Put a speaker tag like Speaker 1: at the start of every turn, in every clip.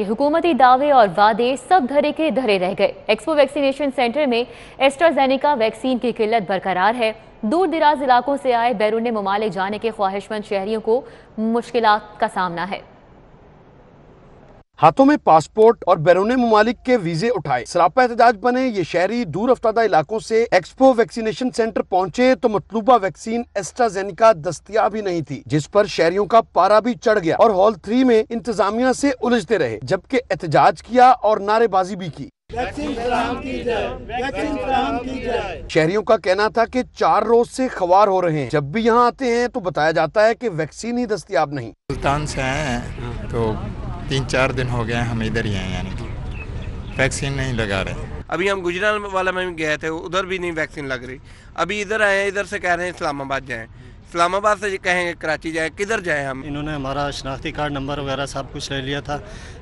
Speaker 1: कि हुकूमती दावे और वादे सब धरे के धरे रह गए एक्सपो वैक्सीनेशन सेंटर में एस्ट्राजेनिका वैक्सीन की किल्लत बरकरार है दूर दराज इलाकों से आए बैरून ममालिक जाने के ख्वाहिशमंद शहरियों को मुश्किल का सामना है
Speaker 2: हाथों में पासपोर्ट और बैरून ममालिक के वीजे उठाए सरापा एहतजाज बने ये शहरी दूर अफ्तादा इलाकों से एक्सपो वैक्सीनेशन सेंटर पहुंचे तो मतलूबा वैक्सीन एस्ट्राजेनिका दस्तियाब ही नहीं थी जिस पर शहरियों का पारा भी चढ़ गया और हॉल थ्री में इंतजामिया से उलझते रहे जबकि एहतजाज किया और नारेबाजी भी की शहरियों का कहना था कि चार रोज से खवार हो रहे हैं जब भी यहाँ आते हैं तो बताया जाता है कि वैक्सीन ही दस्तियाब नहीं
Speaker 3: सुल्तान से हैं तो तीन चार दिन हो गए हैं हम इधर ही हैं यानी कि वैक्सीन नहीं लगा रहे अभी हम गुजरात वाला में गए थे उधर भी नहीं वैक्सीन लग रही अभी इधर आए इधर से कह रहे हैं इस्लामाबाद जाएँ इस्लामाबाद से कहेंगे कराची जाए किधर जाए हम इन्होंने हमारा शनाख्ती कार्ड नंबर वगैरह सब कुछ ले लिया था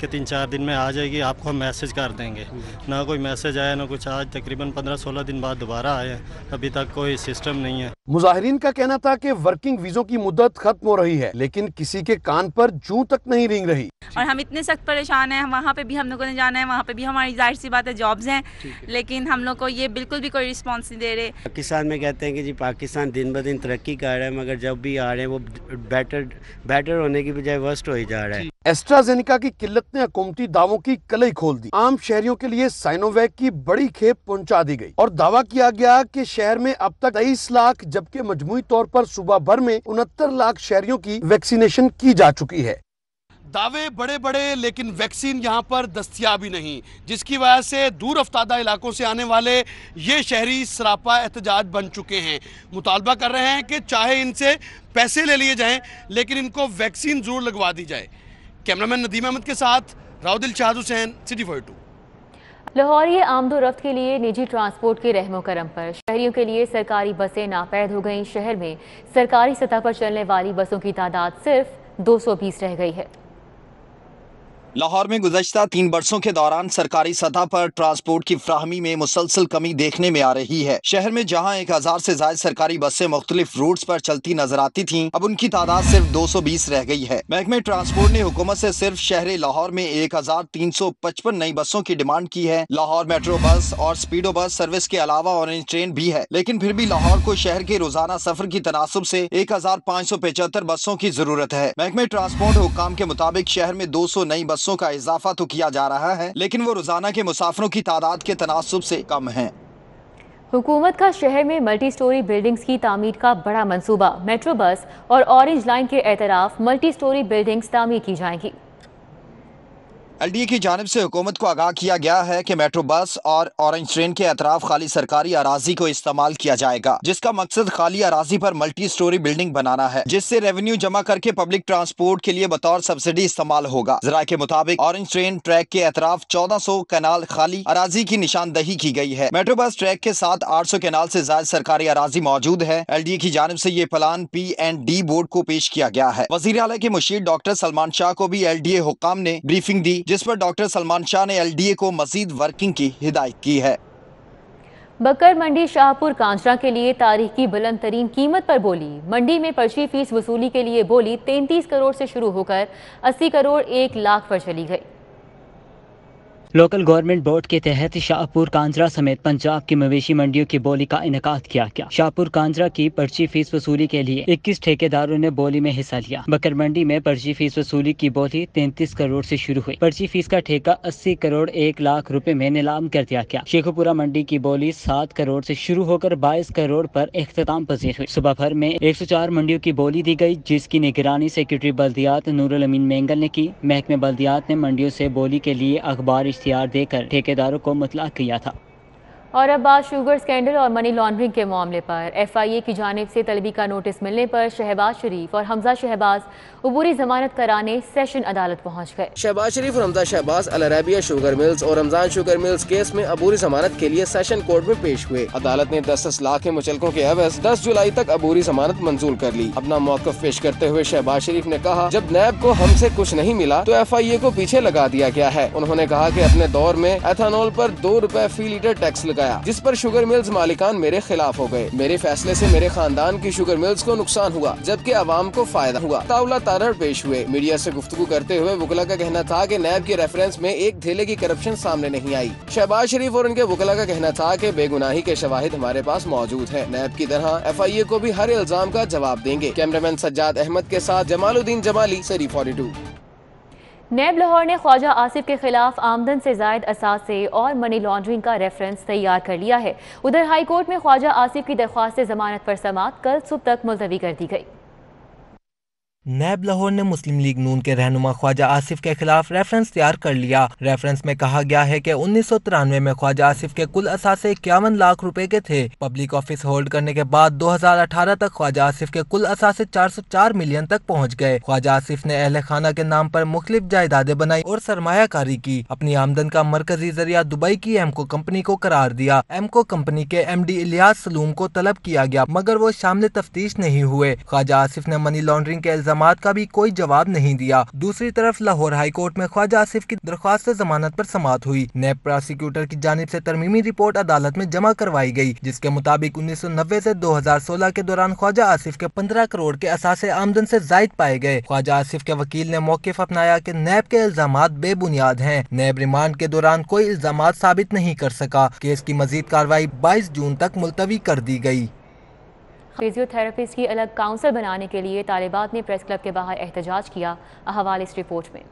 Speaker 3: कि तीन चार दिन में आ जाएगी आपको हम मैसेज कर देंगे ना कोई मैसेज आया ना कुछ आज तकरीबन पंद्रह सोलह दिन बाद दोबारा आए अभी तक कोई सिस्टम नहीं है
Speaker 2: मुजाहरीन का कहना था कि वर्किंग वीज़ों की मुद्दत खत्म हो रही है लेकिन किसी के कान पर जू तक नहीं रिंग रही
Speaker 1: और हम इतने सख्त परेशान हैं वहाँ पे भी हम लोगों ने जाना है वहाँ पे भी हमारी जाहिर सी बात है जॉब्स हैं लेकिन हम लोग को ये बिल्कुल भी कोई रिस्पॉन्स नहीं दे रहे
Speaker 4: पाकिस्तान में कहते हैं कि जी पाकिस्तान दिन ब दिन तरक्की कर रहा है मगर जब भी आ रहे हैं वो बेटर बेटर होने की बजाय वर्स्ट हो ही जा रहा है
Speaker 2: एस्ट्राजेनिका की किल्लत ने हुकूमती दावों की कलई खोल दी आम शहरियों के लिए साइनोवैक की बड़ी खेप पहुंचा दी गई और दावा किया गया कि शहर में अब तक तेईस लाख जबकि मजमू तौर पर सुबह भर में उनहत्तर लाख शहरियों की वैक्सीनेशन की जा चुकी है दावे बड़े बड़े लेकिन वैक्सीन यहाँ पर दस्तियाबी नहीं जिसकी वजह से दूर अफ्तादा इलाकों से आने वाले ये शहरी सरापा एहतजाज बन चुके हैं मुतालबा कर रहे हैं कि चाहे इनसे पैसे ले लिए जाएं लेकिन इनको वैक्सीन ज़रूर लगवा दी जाए कैमरामैन नदीम अहमद के साथ राउदिल Shah Hussain city four two
Speaker 1: लाहौरी आमदो रफ्त के लिए निजी ट्रांसपोर्ट के रहमो करम पर शहरियों के लिए सरकारी बसें नापैद हो गईं शहर में सरकारी सतह पर चलने वाली बसों की तादाद सिर्फ 220 रह गई है
Speaker 5: लाहौर में गुजशत तीन बरसों के दौरान सरकारी सतह पर ट्रांसपोर्ट की फ्राहमी में मुसलसल कमी देखने में आ रही है शहर में जहां एक हजार ऐसी जायद सरकारी बसें मुख्तलिफ रूट पर चलती नजर आती थीं, अब उनकी तादाद सिर्फ दो सौ बीस रह गई है महकमे ट्रांसपोर्ट ने हुकूमत ऐसी सिर्फ शहर लाहौर में एक हजार तीन सौ पचपन नई बसों की डिमांड की है लाहौर मेट्रो बस और स्पीडो बस सर्विस के अलावा ऑरेंज ट्रेन भी है लेकिन फिर भी लाहौर को शहर के रोजाना सफर की तनासब ऐसी एक हजार पाँच सौ पचहत्तर बसों की जरूरत है महकमे ट्रांसपोर्ट हुकाम के मुताबिक शहर में दो सौ नई बस बसों का इजाफा तो किया जा रहा है लेकिन वो रोजाना के मुसाफरों की तादाद के तनासब से कम है
Speaker 1: हुकूमत का शहर में मल्टी स्टोरी बिल्डिंग्स की तमीर का बड़ा मंसूबा मेट्रो बस और ऑरेंज लाइन के एतराफ़ मल्टी स्टोरी बिल्डिंग्स तमीर की जाएंगी
Speaker 5: एलडीए की जानब से हुकूमत को आगाह किया गया है कि मेट्रो बस और ऑरेंज ट्रेन के अतराफ खाली सरकारी अराजी को इस्तेमाल किया जाएगा जिसका मकसद खाली अराजी पर मल्टी स्टोरी बिल्डिंग बनाना है जिससे रेवेन्यू जमा करके पब्लिक ट्रांसपोर्ट के लिए बतौर सब्सिडी इस्तेमाल होगा जरा के मुताबिक ऑरेंज ट्रेन ट्रैक के अतराफ चौदह सौ कैनाल खाली अराजी की निशानदही की गयी है मेट्रो बस ट्रैक के साथ आठ सौ कैनाल ऐसी ज्यादा सरकारी अराजी मौजूद है एल डी ए की जानब ऐसी ये plan P and D board को पेश किया गया है वजीर अला के मुशीर डॉक्टर सलमान शाह को भी एल डी ए हुकाम ने ब्रीफिंग दी जिस पर डॉक्टर सलमान शाह ने एलडीए को मजीद वर्किंग की हिदायत की है
Speaker 1: बकर मंडी शाहपुर कांचरा के लिए तारीख की बुलंद तरीन कीमत पर बोली मंडी में पर्ची फीस वसूली के लिए बोली तैंतीस करोड़ से शुरू होकर अस्सी करोड़ एक लाख पर चली गई लोकल गवर्नमेंट बोर्ड के तहत शाहपुर कांजरा समेत पंजाब की मवेशी मंडियों की बोली का इनका किया गया शाहपुर कांजरा की पर्ची फीस वसूली के लिए इक्कीस ठेकेदारों ने बोली में हिस्सा लिया बकर मंडी में पर्ची फीस वसूली की बोली तैंतीस करोड़ ऐसी शुरू हुई पर्ची फीस का ठेका अस्सी करोड़ एक लाख रूपए में नीलाम कर दिया गया शेखोपुरा मंडी की बोली सात करोड़ ऐसी शुरू होकर बाईस करोड़ आरोप अख्ताम पसी हुई सुबह भर में एक सौ चार मंडियों की बोली दी गयी जिसकी निगरानी सेक्रेटरी बल्दियात नूरल अमीन मेंगल ने की महकमे बल्दियात ने मंडियों ऐसी बोली के लिए अखबार इख्तियार देकर ठेकेदारों को मुतला किया था और अब बात शुगर स्कैंडल और मनी लॉन्ड्रिंग के मामले पर एफआईए की जानब से तलबी का नोटिस मिलने पर शहबाज शरीफ और हमजा शहबाज अबूरी जमानत कराने सेशन अदालत पहुंच गए
Speaker 2: शहबाज शरीफ और हमजा शहबाज अलरबिया शुगर मिल्स और रमजान शुगर मिल्स केस में अबूरी जमानत के लिए सेशन कोर्ट में पेश हुए अदालत ने दस दस लाख के मुचलकों के अवज दस जुलाई तक अबूरी जमानत मंजूर कर ली अपना मौकफ पेश करते हुए शहबाज शरीफ ने कहा जब नैब को ऐसी कुछ नहीं मिला तो एफ आई ए को पीछे लगा दिया गया है उन्होंने कहा की अपने दौर में एथानोल आरोप दो रूपए फी लीटर टैक्स लगा गया जिस पर शुगर मिल्स मालिकान मेरे खिलाफ हो गए मेरे फैसले से मेरे खानदान की शुगर मिल्स को नुकसान हुआ जबकि आवाम को फायदा हुआ तावला तारड़ पेश हुए मीडिया से गुफ्तू करते हुए वकला का कहना था की नैब के रेफरेंस में एक धेले की करप्शन सामने नहीं आई शहबाज शरीफ और उनके वकला का कहना था की बेगुनाही के शवाहिद हमारे पास मौजूद है नैब की तरह एफ आई ए को भी हर इल्जाम का जवाब देंगे कैमरामैन सज्जाद अहमद के साथ जमालुद्दीन जमाली सरी फोर्टी
Speaker 1: नैब लाहौर ने ख्वाजा आसिफ के खिलाफ आमदन से जायद असासे और मनी लॉन्ड्रिंग का रेफरेंस तैयार कर लिया है उधर हाईकोर्ट में ख्वाजा आसिफ की दरख्वास्त जमानत पर समाप्त कल सुबह तक मुलतवी कर दी गई
Speaker 3: नैब लाहौर ने मुस्लिम लीग नून के रहनुमा ख्वाजा आसिफ के खिलाफ रेफरेंस तैयार कर लिया रेफरेंस में कहा गया है कि उन्नीस सौ तिरानवे में ख्वाजा आसिफ के कुल असासे इक्यावन लाख रुपए के थे पब्लिक ऑफिस होल्ड करने के बाद 2018 तक ख्वाजा आसिफ के कुल असासे 404 मिलियन तक पहुंच गए ख्वाजा आसिफ ने अहल खाना के नाम पर मुख्तलिफ जायदादे बनाई और सरमाकारी की अपनी आमदन का मरकजी जरिया दुबई की एमको कंपनी को करार दिया एमको कंपनी के एम डी इलियास सलूम को तलब किया गया मगर वो शामिल तफ्तीश नहीं हुए ख्वाजा आसिफ ने मनी लॉन्ड्रिंग के इल्जाम इल्जाम का भी कोई जवाब नहीं दिया दूसरी तरफ लाहौर हाईकोर्ट में ख्वाजा आसिफ की दरख्वास्त जमानत आरोप समाप्त हुई नैब प्रोसिक्यूटर की जानब ऐसी तरमीमी रिपोर्ट अदालत में जमा करवाई गयी जिसके मुताबिक उन्नीस सौ नब्बे ऐसी दो हजार सोलह के दौरान ख्वाजा आसिफ के पंद्रह करोड़ के असासे आमदन ऐसी जायद पाए गए ख्वाजा आसिफ के वकील ने मौकफ अपनाया की नैब के इल्जाम बेबुनियाद है नैब रिमांड के दौरान कोई इल्जाम साबित नहीं कर सका केस की मजीद कार्रवाई बाईस जून तक मुलतवी कर दी गयी
Speaker 1: फिजियोथेरापिस्ट की अलग काउंसिल बनाने के लिए तालिबात ने प्रेस क्लब के बाहर एहतजाज किया हवाले इस रिपोर्ट में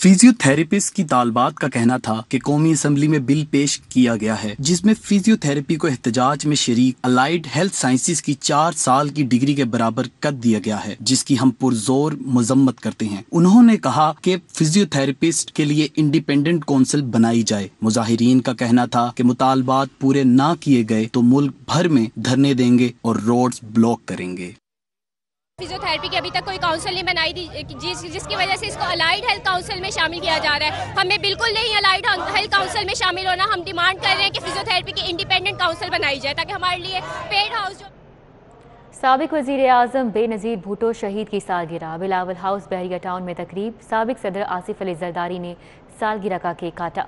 Speaker 4: फिजियोथेरेपिस्ट की तालबात का कहना था कि कौमी असम्बली में बिल पेश किया गया है जिसमें फिजियोथेरेपी को एहतजाज में शरीक अलाइड हेल्थ साइंसिस की चार साल की डिग्री के बराबर कर दिया गया है जिसकी हम पुरजोर मजम्मत करते हैं उन्होंने कहा कि फिजियोथेरेपिस्ट के लिए इंडिपेंडेंट काउंसिल बनाई जाए मुजाहरीन का कहना था कि मुतालबात पूरे न किए गए तो मुल्क भर में धरने देंगे और रोड ब्लॉक करेंगे
Speaker 1: फिजियोथेरेपी की अभी तक कोई काउंसिल नहीं बनाई थी जिस, जिसकी वजह से इसको अलाइड हेल्थ काउंसिल में शामिल किया जा रहा है हमें बिल्कुल नहीं अलाइड हेल्थ काउंसिल में शामिल होना हम डिमांड कर रहे हैं कि फिजियोथेरेपी की इंडिपेंडेंट काउंसिल बनाई जाए ताकि हमारे लिए पेड हाउस सबक वजीर अजम बेनज़ीर भुटो शहीद की सालगिरह बिलावल हाउस बहरिया टाउन में तकरीब सबक सदर आसिफ अली जरदारी ने सालगिरह का केक काटा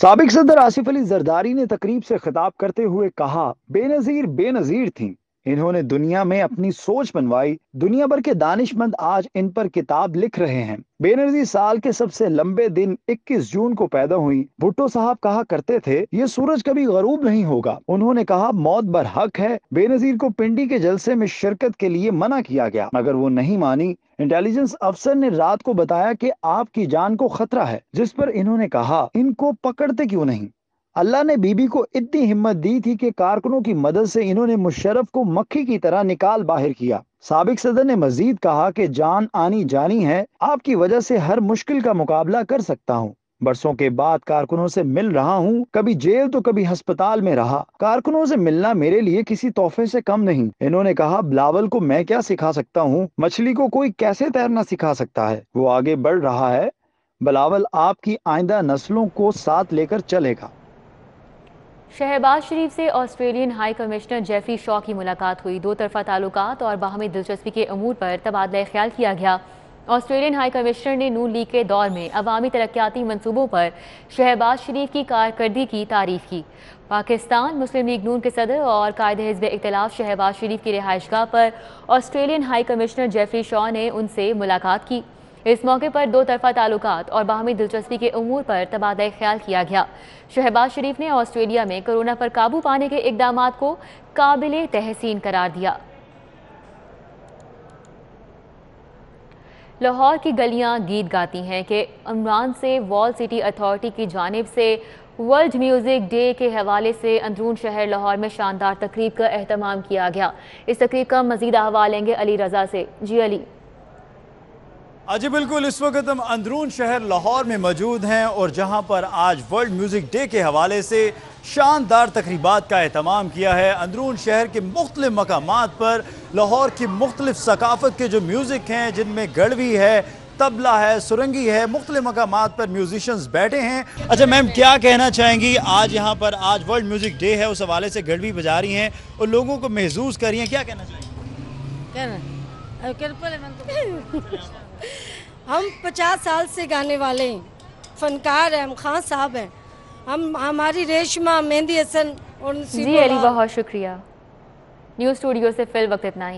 Speaker 4: सबक सदर आसिफ अली जरदारी ने तकरीब से खिताब करते हुए कहा बेनजीर बेनजीर थी इन्होंने दुनिया में अपनी सोच बनवाई दुनिया भर के दानिशमंद आज इन पर किताब लिख रहे हैं बेनर्जी साल के सबसे लंबे दिन 21 जून को पैदा हुई भुट्टो साहब कहा करते थे ये सूरज कभी गरूब नहीं होगा उन्होंने कहा मौत बर हक है बेनजीर को पिंडी के जलसे में शिरकत के लिए मना किया गया मगर वो नहीं मानी इंटेलिजेंस अफसर ने रात को बताया कि आपकी जान को खतरा है जिस पर इन्होंने कहा इनको पकड़ते क्यों नहीं अल्लाह ने बीबी को इतनी हिम्मत दी थी कि कारकुनों की मदद से इन्होंने मुशरफ को मक्खी की तरह निकाल बाहर किया सबक सदर ने मजीद कहा कि जान आनी जानी है आपकी वजह से हर मुश्किल का मुकाबला कर सकता हूँ बरसों के बाद कारकुनों से मिल रहा हूँ कभी जेल तो कभी अस्पताल में रहा कारकुनों से मिलना मेरे लिए किसी तोहफे से कम नहीं इन्होंने कहा बिलावल को मैं क्या सिखा सकता हूँ मछली को कोई कैसे तैरना सिखा सकता है वो आगे बढ़ रहा है बिलावल आपकी आइंदा नस्लों को साथ लेकर चलेगा
Speaker 1: शहबाज शरीफ से Australian high commissioner Geoffrey Shaw की मुलाकात हुई दो तरफा ताल्लुक और बाहमी दिलचस्पी के अमूर पर तबादला ख्याल किया गया ऑस्ट्रेलियन हाई कमिश्नर ने नू लीग के दौर में अवामी तरक्याती मनसूबों पर शहबाज शरीफ की कारकर्दगी की तारीफ की पाकिस्तान मुस्लिम लीग नून के सदर और कायद हिजब इख्तलाफ शहबाज शरीफ की रिहाइशगाह पर Australian high commissioner Geoffrey Shaw ने उनसे मुलाकात की इस मौके पर दो तरफा ताल्लुक और बाहमी दिलचस्पी के अमूर पर तबादला ख्याल किया गया शहबाज शरीफ ने ऑस्ट्रेलिया में कोरोना पर काबू पाने के इकदाम को काबिल तहसीन करार दिया लाहौर की गलियां गीत गाती हैं कि अमरान से वॉल सिटी अथॉरिटी की जानब से वर्ल्ड म्यूज़िक डे के हवाले से अंदरून शहर लाहौर में शानदार तकरीब का अहतमाम किया गया इस तकरीब का मजीद अहवा लेंगे अली रजा से जी अली
Speaker 4: आज बिल्कुल इस वक्त हम अंदरून शहर लाहौर में मौजूद हैं और जहां पर आज वर्ल्ड म्यूज़िक डे के हवाले से शानदार तकरीबा का अहतमाम किया है अंदरून शहर के मुख्तलिफ मकाम पर लाहौर की मुख्तलिफ सकाफत के जो म्यूज़िक हैं जिनमें गढ़वी है तबला है सुरंगी है मुख्तलि मकाम पर म्यूजिशंस बैठे हैं अच्छा मैम क्या कहना चाहेंगी आज यहाँ पर आज वर्ल्ड म्यूज़िक डे है उस हवाले से गढ़वी बजा रही हैं और लोगों को महजूज करिए क्या कहना
Speaker 3: चाहेंगी हम पचास साल से गाने वाले हैं फनकार हैं हम खान साहब हैं हम हमारी रेशमा मेहंदी हसन और जी अली बहुत शुक्रिया न्यूज़ स्टूडियो से
Speaker 1: फिल वक्त इतना ही